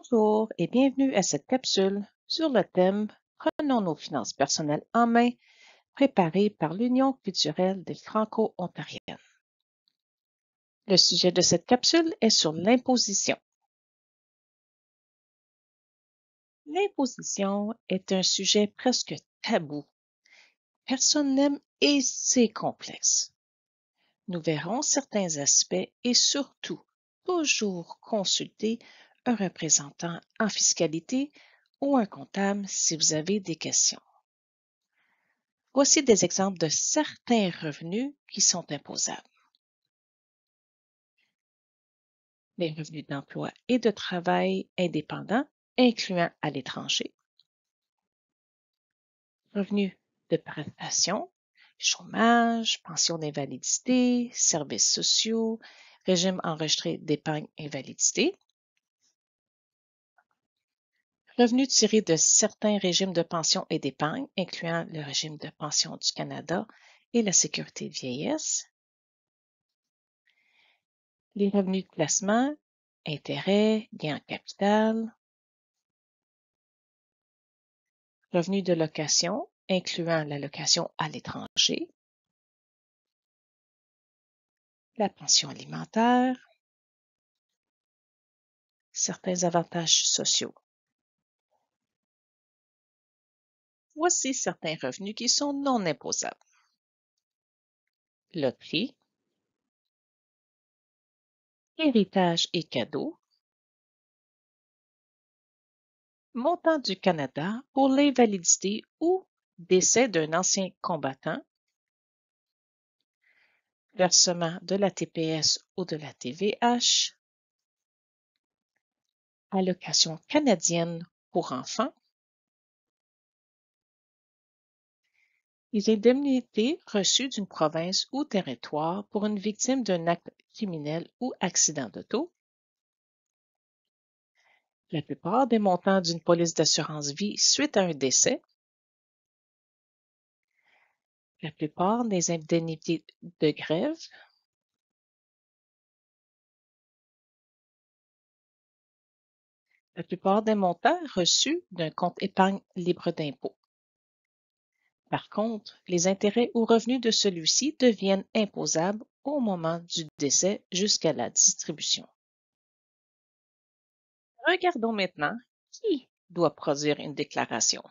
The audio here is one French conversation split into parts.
Bonjour et bienvenue à cette capsule sur le thème Prenons nos finances personnelles en main, préparée par l'Union culturelle des Franco-Ontariennes. Le sujet de cette capsule est sur l'imposition. L'imposition est un sujet presque tabou. Personne n'aime et c'est complexe. Nous verrons certains aspects et surtout toujours consulter un représentant en fiscalité ou un comptable si vous avez des questions. Voici des exemples de certains revenus qui sont imposables. Les revenus d'emploi et de travail indépendants, incluant à l'étranger. Revenus de prestations, chômage, pension d'invalidité, services sociaux, régime enregistré d'épargne invalidité. Revenus tirés de certains régimes de pension et d'épargne, incluant le régime de pension du Canada et la sécurité de vieillesse. Les revenus de placement, intérêts, gains en capital. Revenus de location, incluant la location à l'étranger. La pension alimentaire. Certains avantages sociaux voici certains revenus qui sont non imposables. Loterie, héritage et cadeaux, montant du Canada pour l'invalidité ou décès d'un ancien combattant, versement de la TPS ou de la TVH, allocation canadienne pour enfants, les indemnités reçues d'une province ou territoire pour une victime d'un acte criminel ou accident d'auto, la plupart des montants d'une police d'assurance vie suite à un décès, la plupart des indemnités de grève, la plupart des montants reçus d'un compte épargne libre d'impôt. Par contre, les intérêts ou revenus de celui-ci deviennent imposables au moment du décès jusqu'à la distribution. Regardons maintenant qui doit produire une déclaration.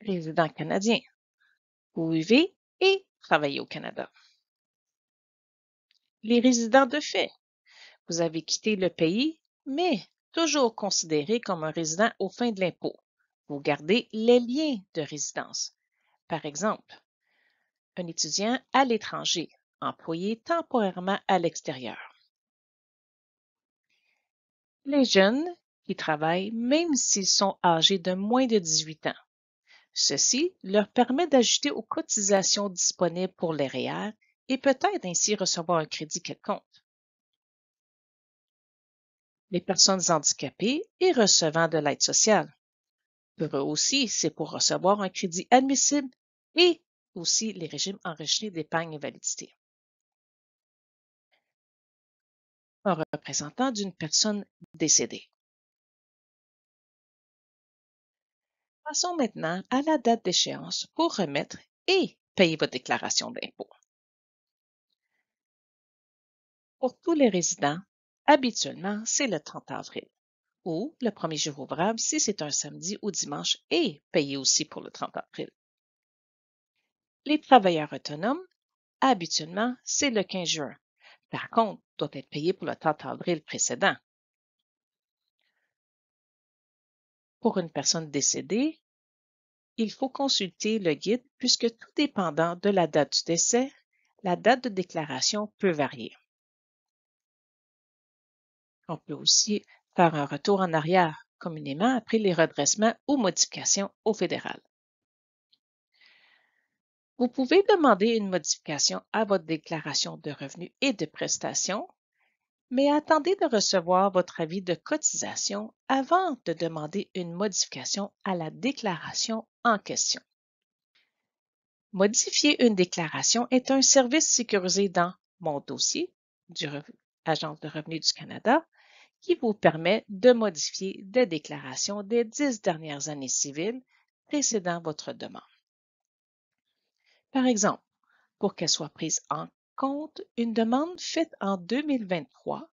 Résident canadien. Vous vivez et travaillez au Canada. Les résidents de fait. Vous avez quitté le pays, mais toujours considéré comme un résident au fin de l'impôt. Vous gardez les liens de résidence. Par exemple, un étudiant à l'étranger, employé temporairement à l'extérieur. Les jeunes qui travaillent même s'ils sont âgés de moins de 18 ans. Ceci leur permet d'ajouter aux cotisations disponibles pour les REER e et peut-être ainsi recevoir un crédit quelconque. Les personnes handicapées et recevant de l'aide sociale. Pour eux aussi, c'est pour recevoir un crédit admissible et aussi les régimes enregistrés d'épargne et validité. Un représentant d'une personne décédée. Passons maintenant à la date d'échéance pour remettre et payer votre déclaration d'impôt. Pour tous les résidents, habituellement, c'est le 30 avril ou le premier jour ouvrable si c'est un samedi ou dimanche et payé aussi pour le 30 avril. Les travailleurs autonomes, habituellement, c'est le 15 juin. Par contre, doit être payé pour le 30 avril précédent. Pour une personne décédée, il faut consulter le guide puisque tout dépendant de la date du décès, la date de déclaration peut varier. On peut aussi par un retour en arrière, communément après les redressements ou modifications au fédéral. Vous pouvez demander une modification à votre déclaration de revenus et de prestations, mais attendez de recevoir votre avis de cotisation avant de demander une modification à la déclaration en question. Modifier une déclaration est un service sécurisé dans Mon dossier du Agence de revenus du Canada qui vous permet de modifier des déclarations des dix dernières années civiles précédant votre demande. Par exemple, pour qu'elle soit prise en compte, une demande faite en 2023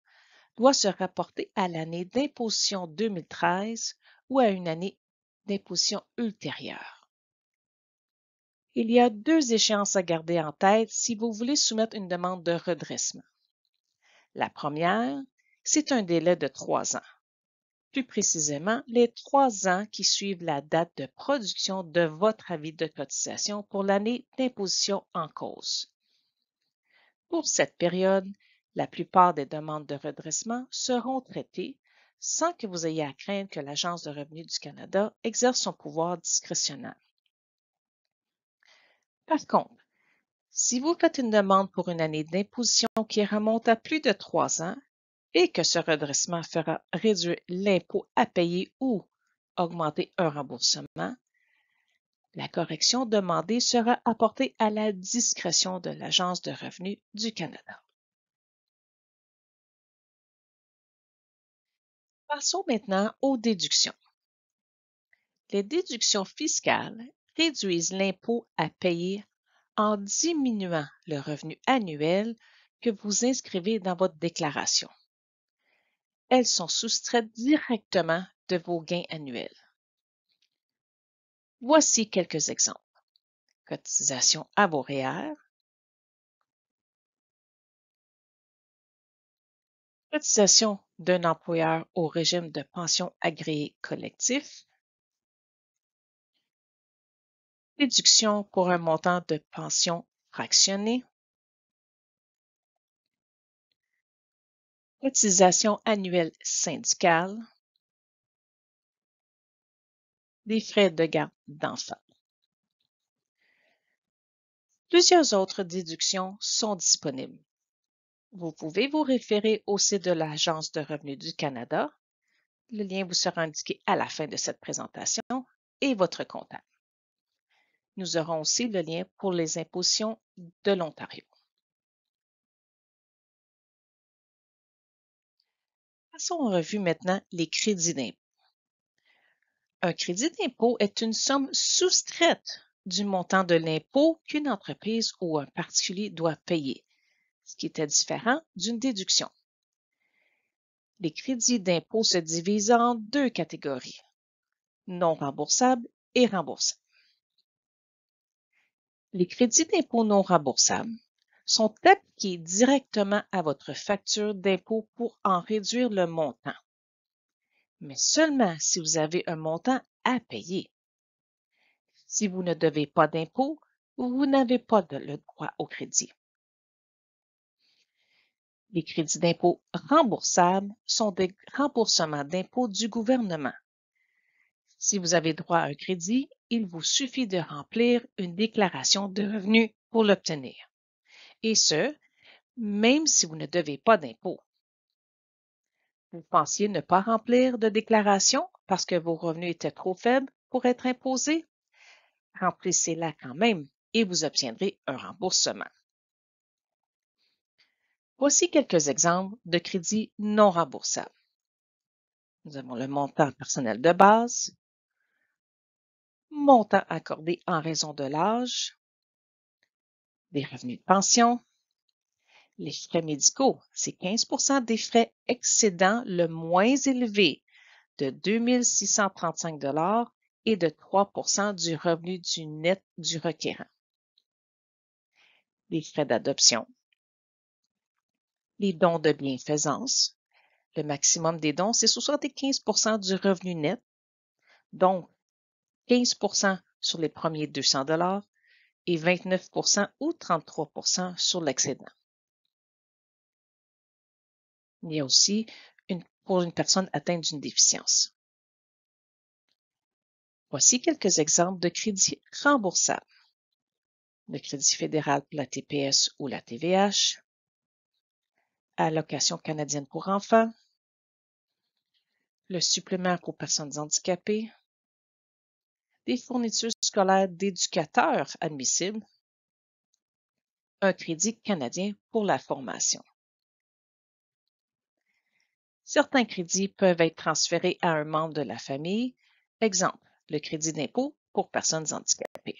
doit se rapporter à l'année d'imposition 2013 ou à une année d'imposition ultérieure. Il y a deux échéances à garder en tête si vous voulez soumettre une demande de redressement. La première, c'est un délai de trois ans. Plus précisément, les trois ans qui suivent la date de production de votre avis de cotisation pour l'année d'imposition en cause. Pour cette période, la plupart des demandes de redressement seront traitées sans que vous ayez à craindre que l'Agence de revenus du Canada exerce son pouvoir discrétionnaire. Par contre, si vous faites une demande pour une année d'imposition qui remonte à plus de trois ans et que ce redressement fera réduire l'impôt à payer ou augmenter un remboursement, la correction demandée sera apportée à la discrétion de l'Agence de revenus du Canada. Passons maintenant aux déductions. Les déductions fiscales réduisent l'impôt à payer en diminuant le revenu annuel que vous inscrivez dans votre déclaration elles sont soustraites directement de vos gains annuels. Voici quelques exemples. Cotisation à vos REER, cotisation d'un employeur au régime de pension agréé collectif, déduction pour un montant de pension fractionné, cotisation annuelle syndicale, des frais de garde d'enfants. Plusieurs autres déductions sont disponibles. Vous pouvez vous référer au site de l'Agence de revenus du Canada. Le lien vous sera indiqué à la fin de cette présentation et votre comptable. Nous aurons aussi le lien pour les impositions de l'Ontario. Passons revue maintenant les crédits d'impôt. Un crédit d'impôt est une somme soustraite du montant de l'impôt qu'une entreprise ou un particulier doit payer, ce qui était différent d'une déduction. Les crédits d'impôt se divisent en deux catégories, non remboursables et remboursables. Les crédits d'impôt non remboursables sont appliqués directement à votre facture d'impôt pour en réduire le montant, mais seulement si vous avez un montant à payer. Si vous ne devez pas d'impôt, vous n'avez pas de, le droit au crédit. Les crédits d'impôt remboursables sont des remboursements d'impôts du gouvernement. Si vous avez droit à un crédit, il vous suffit de remplir une déclaration de revenus pour l'obtenir et ce, même si vous ne devez pas d'impôts. Vous pensiez ne pas remplir de déclaration parce que vos revenus étaient trop faibles pour être imposés? Remplissez-la quand même et vous obtiendrez un remboursement. Voici quelques exemples de crédits non remboursables. Nous avons le montant personnel de base, montant accordé en raison de l'âge, les revenus de pension. Les frais médicaux, c'est 15 des frais excédant le moins élevé de 2635 et de 3 du revenu du net du requérant. Les frais d'adoption, les dons de bienfaisance. Le maximum des dons, c'est 75 du revenu net, donc 15 sur les premiers 200 et 29 ou 33 sur l'excédent. Il y a aussi une, pour une personne atteinte d'une déficience. Voici quelques exemples de crédits remboursables. Le crédit fédéral pour la TPS ou la TVH, allocation canadienne pour enfants, le supplément pour personnes handicapées, des fournitures scolaires d'éducateurs admissibles, un crédit canadien pour la formation. Certains crédits peuvent être transférés à un membre de la famille, exemple le crédit d'impôt pour personnes handicapées.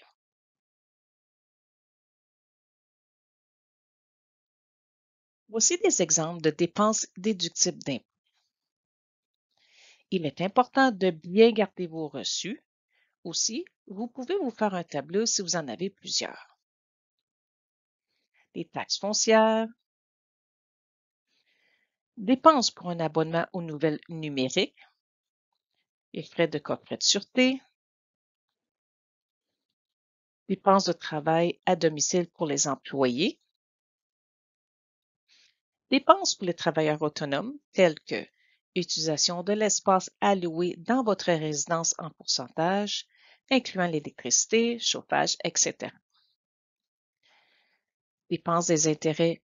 Voici des exemples de dépenses déductibles d'impôt. Il est important de bien garder vos reçus aussi, vous pouvez vous faire un tableau si vous en avez plusieurs. Les taxes foncières, dépenses pour un abonnement aux nouvelles numériques, les frais de coffret de sûreté, dépenses de travail à domicile pour les employés, dépenses pour les travailleurs autonomes telles que utilisation de l'espace alloué dans votre résidence en pourcentage, incluant l'électricité, chauffage, etc. Dépenses des intérêts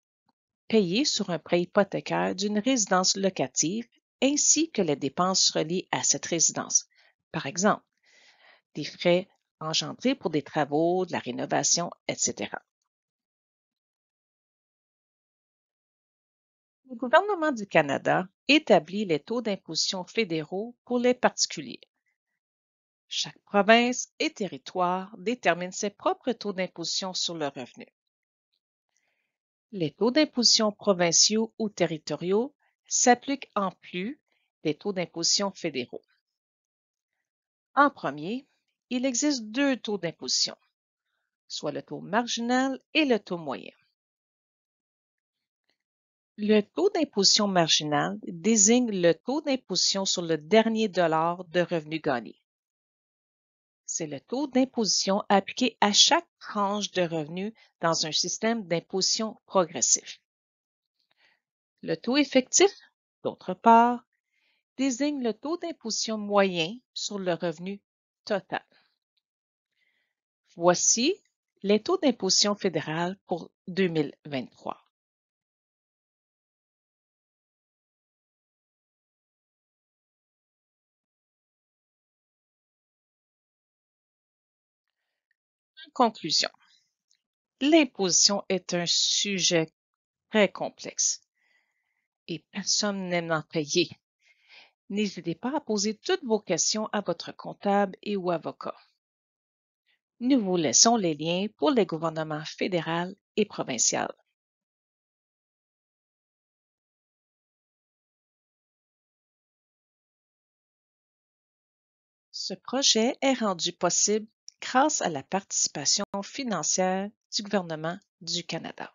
payés sur un prêt hypothécaire d'une résidence locative ainsi que les dépenses reliées à cette résidence. Par exemple, des frais engendrés pour des travaux, de la rénovation, etc. Le gouvernement du Canada établit les taux d'imposition fédéraux pour les particuliers. Chaque province et territoire détermine ses propres taux d'imposition sur le revenu. Les taux d'imposition provinciaux ou territoriaux s'appliquent en plus des taux d'imposition fédéraux. En premier, il existe deux taux d'imposition, soit le taux marginal et le taux moyen. Le taux d'imposition marginal désigne le taux d'imposition sur le dernier dollar de revenu gagné c'est le taux d'imposition appliqué à chaque tranche de revenu dans un système d'imposition progressif. Le taux effectif, d'autre part, désigne le taux d'imposition moyen sur le revenu total. Voici les taux d'imposition fédéral pour 2023. conclusion, l'imposition est un sujet très complexe et personne n'aime en payer. N'hésitez pas à poser toutes vos questions à votre comptable et ou avocat. Nous vous laissons les liens pour les gouvernements fédéral et provincial. Ce projet est rendu possible grâce à la participation financière du gouvernement du Canada.